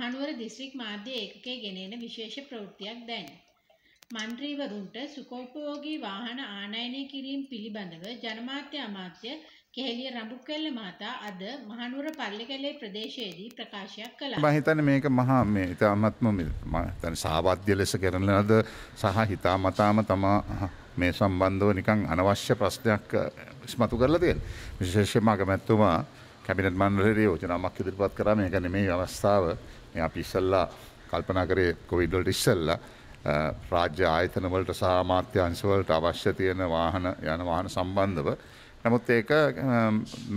Mahanuwara district මාධ්‍ය ඒකකයේ ගෙනෙන විශේෂ ප්‍රවෘත්තියක් දැන්. මන්ත්‍රීවරුන්ට සුඛෝපභෝගී වාහන ආනයනය කිරීම පිළිබඳව ජනමාත්‍ය අමාත්‍ය කෙහෙලිය රඹුකැල්ල මහතා අද මහනුවර පල්ලිකැලේ ප්‍රදේශයේදී ප්‍රකාශයක් කළා. මම හිතන්නේ මේක මහා මේ ඉතාමත්ම මම හිතන්නේ සාවද්‍ය ලෙස කරන ලද සහ හිතාමතාම තමා මේ සම්බන්ධව නිකන් අනවශ්‍ය ප්‍රශ්නයක් ඉස්මතු කරලා තියෙනවා. විශේෂයෙන්ම අගමැතිතුමා කැබිනට මන්රේ යෝජනමක් ඉදිරිපත් කරම ගැන මේ අවස්ථාව අපි ඉස්සල්ලා කල්පනා කරේ කොවිඩ්ඩොල්ට ඉස්සල්ල රාජ්‍ය ආයතනවලට සාමාත්‍ය අංශවලට අවශ්‍ය තියෙන වාහන යන වාහන සම්බන්ධව නමුත් ඒක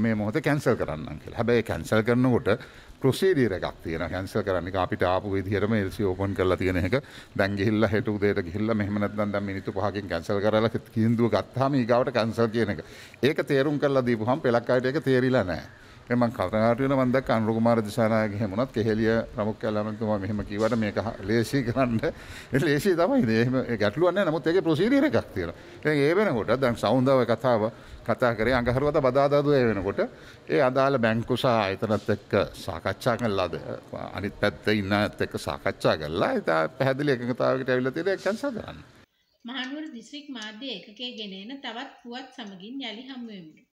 මේ මොහොත කැන්සල් කරන්න කියලා හැබැයි කැන්සල් කරනකොට ප්‍රසීඩීර එකක් තියෙන කැන්සල් කරන්න අපිට ආපු විදිහටම එල්සි ඕපන් කරලා තියෙන එක දැන් ගිහිල්ලා හෙට උදේට ගිහිල්ලා මෙහෙම නැත්නම් දැන් මිනිත්තු පහකින් කැන්සල් කරලා කින්දුව ගත්තාම ඊගාවට කැන්සල් කියන එක ඒක තේරුම් කරලා දීපුවහම පළක් අයට ඒක තේරිලා නැහැ මම කටනාට වෙන මම දැක්ක අනුර කුමාර දිසානායක හැමුණත් කෙහෙලිය ප්‍රමුඛ කැලමතුමා මෙහෙම කිව්වට මේක ලේසි කරන්න ලේසි තමයි එහෙම ගැටලුවක් නැහැ නමුත් ඒකේ ප්‍රොසීජර් එකක් තියෙනවා දැන් ඒ වෙනකොට දැන් සවුන්දාව කතාව කතා කරේ අඟහරුවාද බදාදාද ඒ වෙනකොට ඒ අදාළ බැංකු සහ ආයතනත් එක්ක සාකච්ඡා කළාද අනිත් පැත්තේ ඉන්නත් එක්ක සාකච්ඡා කළා ඒක පැහැදිලි එකඟතාවයකට ඇවිල්ලා තියෙන එක කැන්සල් කරන්න මහනුවර දිස්ත්‍රික් මාධ්‍ය ඒකකයේ ගෙන එන තවත් පුවත් සමගින් යලි හමුවෙමු